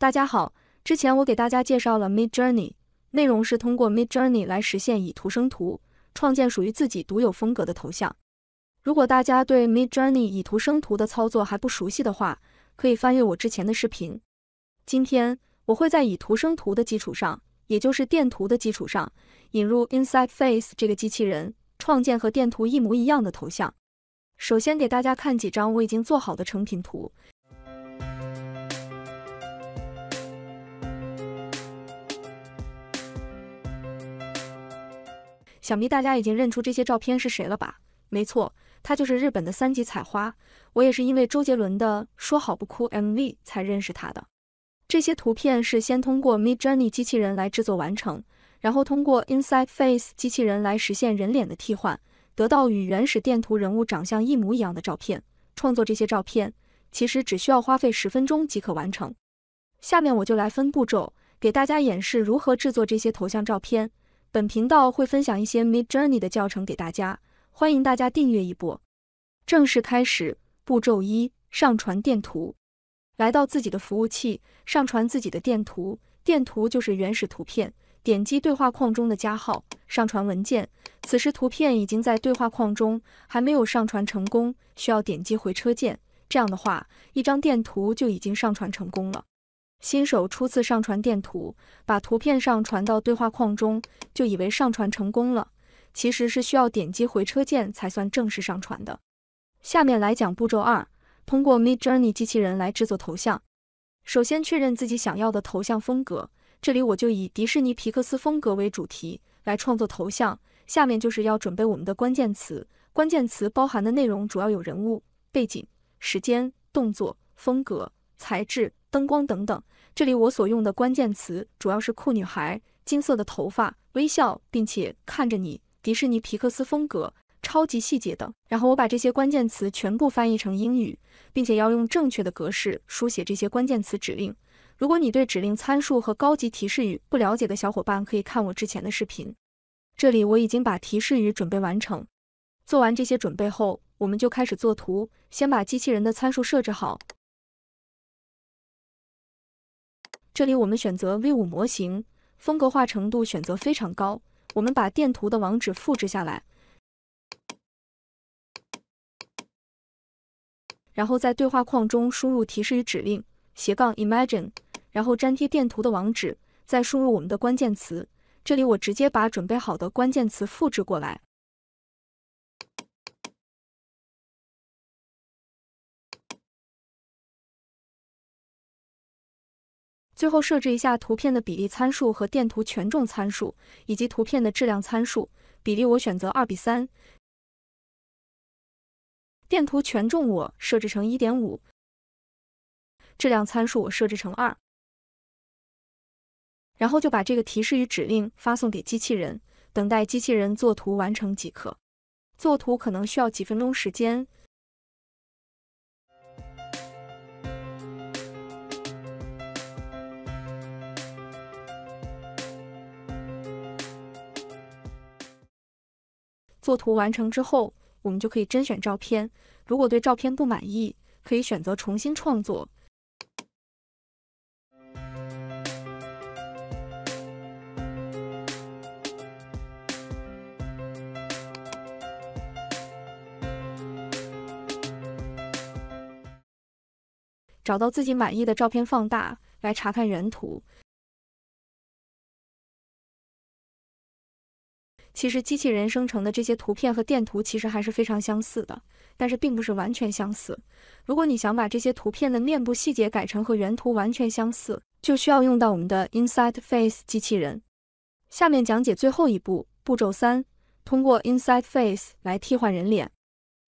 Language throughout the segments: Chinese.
大家好，之前我给大家介绍了 Mid Journey，内容是通过 Mid Journey 来实现以图生图，创建属于自己独有风格的头像。如果大家对 Mid Journey 以图生图的操作还不熟悉的话，可以翻阅我之前的视频。今天我会在以图生图的基础上，也就是电图的基础上，引入 Inside Face 这个机器人，创建和电图一模一样的头像。首先给大家看几张我已经做好的成品图。想必大家已经认出这些照片是谁了吧？没错，它就是日本的三级采花。我也是因为周杰伦的《说好不哭》MV 才认识他的。这些图片是先通过 Mid Journey 机器人来制作完成，然后通过 Inside Face 机器人来实现人脸的替换，得到与原始电图人物长相一模一样的照片。创作这些照片，其实只需要花费十分钟即可完成。下面我就来分步骤给大家演示如何制作这些头像照片。本频道会分享一些 Mid Journey 的教程给大家，欢迎大家订阅一波。正式开始，步骤一：上传电图。来到自己的服务器，上传自己的电图。电图就是原始图片，点击对话框中的加号，上传文件。此时图片已经在对话框中，还没有上传成功，需要点击回车键。这样的话，一张电图就已经上传成功了。新手初次上传电图，把图片上传到对话框中，就以为上传成功了。其实是需要点击回车键才算正式上传的。下面来讲步骤二，通过 Mid Journey 机器人来制作头像。首先确认自己想要的头像风格，这里我就以迪士尼皮克斯风格为主题来创作头像。下面就是要准备我们的关键词，关键词包含的内容主要有人物、背景、时间、动作、风格、材质。灯光等等，这里我所用的关键词主要是酷女孩、金色的头发、微笑，并且看着你、迪士尼皮克斯风格、超级细节等。然后我把这些关键词全部翻译成英语，并且要用正确的格式书写这些关键词指令。如果你对指令参数和高级提示语不了解的小伙伴，可以看我之前的视频。这里我已经把提示语准备完成。做完这些准备后，我们就开始做图，先把机器人的参数设置好。这里我们选择 V5 模型，风格化程度选择非常高。我们把电图的网址复制下来，然后在对话框中输入提示与指令：斜杠 imagine，然后粘贴电图的网址，再输入我们的关键词。这里我直接把准备好的关键词复制过来。最后设置一下图片的比例参数和电图权重参数，以及图片的质量参数。比例我选择二比三，电图权重我设置成一点五，质量参数我设置成二。然后就把这个提示与指令发送给机器人，等待机器人作图完成即可。作图可能需要几分钟时间。作图完成之后，我们就可以甄选照片。如果对照片不满意，可以选择重新创作。找到自己满意的照片，放大来查看原图。其实机器人生成的这些图片和电图其实还是非常相似的，但是并不是完全相似。如果你想把这些图片的面部细节改成和原图完全相似，就需要用到我们的 Inside Face 机器人。下面讲解最后一步，步骤三，通过 Inside Face 来替换人脸。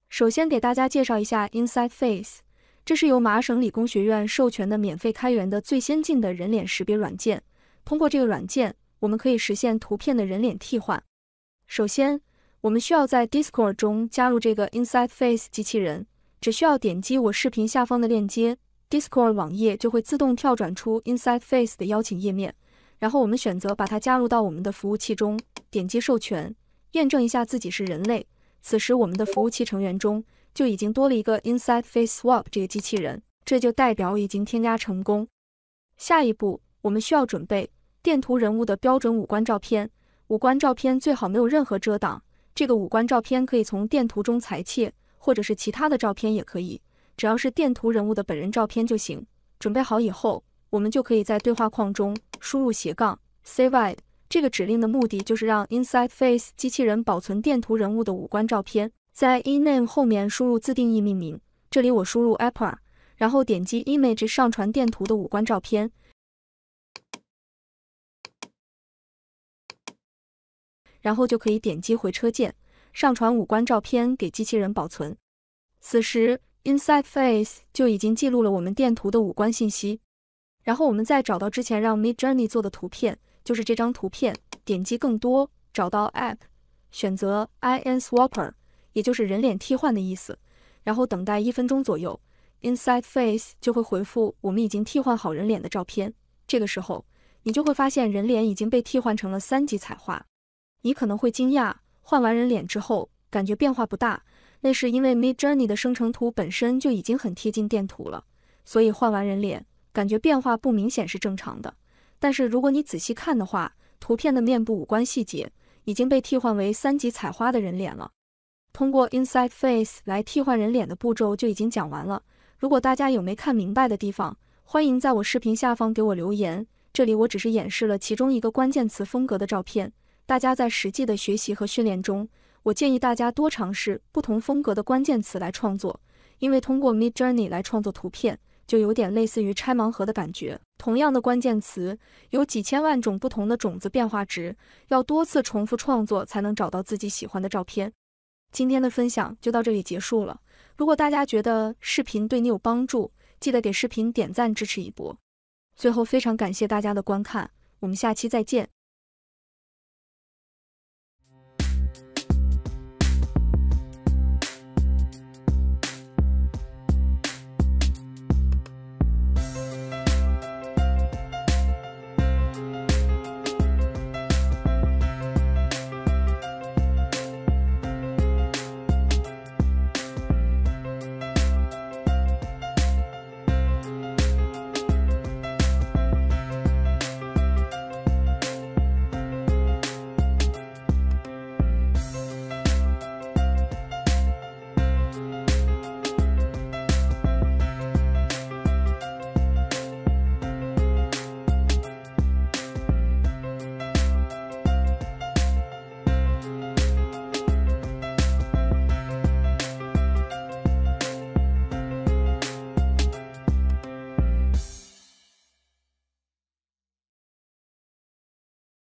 首先给大家介绍一下 Inside Face，这是由麻省理工学院授权的免费开源的最先进的人脸识别软件。通过这个软件，我们可以实现图片的人脸替换。首先，我们需要在 Discord 中加入这个 InsideFace 机器人，只需要点击我视频下方的链接，Discord 网页就会自动跳转出 InsideFace 的邀请页面。然后我们选择把它加入到我们的服务器中，点击授权，验证一下自己是人类。此时我们的服务器成员中就已经多了一个 InsideFace Swap 这个机器人，这就代表已经添加成功。下一步，我们需要准备电图人物的标准五官照片。五官照片最好没有任何遮挡，这个五官照片可以从电图中裁切，或者是其他的照片也可以，只要是电图人物的本人照片就行。准备好以后，我们就可以在对话框中输入斜杠 c y e 这个指令的目的就是让 inside face 机器人保存电图人物的五官照片。在 e name 后面输入自定义命名，这里我输入 apple，然后点击 image 上传电图的五官照片。然后就可以点击回车键，上传五官照片给机器人保存。此时，Inside Face 就已经记录了我们电图的五官信息。然后我们再找到之前让 Mid Journey 做的图片，就是这张图片，点击更多，找到 App，选择 I N Swapper，也就是人脸替换的意思。然后等待一分钟左右，Inside Face 就会回复我们已经替换好人脸的照片。这个时候，你就会发现人脸已经被替换成了三级彩画。你可能会惊讶，换完人脸之后感觉变化不大，那是因为 Mid Journey 的生成图本身就已经很贴近电图了，所以换完人脸感觉变化不明显是正常的。但是如果你仔细看的话，图片的面部五官细节已经被替换为三级彩花的人脸了。通过 Inside Face 来替换人脸的步骤就已经讲完了。如果大家有没看明白的地方，欢迎在我视频下方给我留言。这里我只是演示了其中一个关键词风格的照片。大家在实际的学习和训练中，我建议大家多尝试不同风格的关键词来创作，因为通过 Mid Journey 来创作图片，就有点类似于拆盲盒的感觉。同样的关键词，有几千万种不同的种子变化值，要多次重复创作才能找到自己喜欢的照片。今天的分享就到这里结束了。如果大家觉得视频对你有帮助，记得给视频点赞支持一波。最后，非常感谢大家的观看，我们下期再见。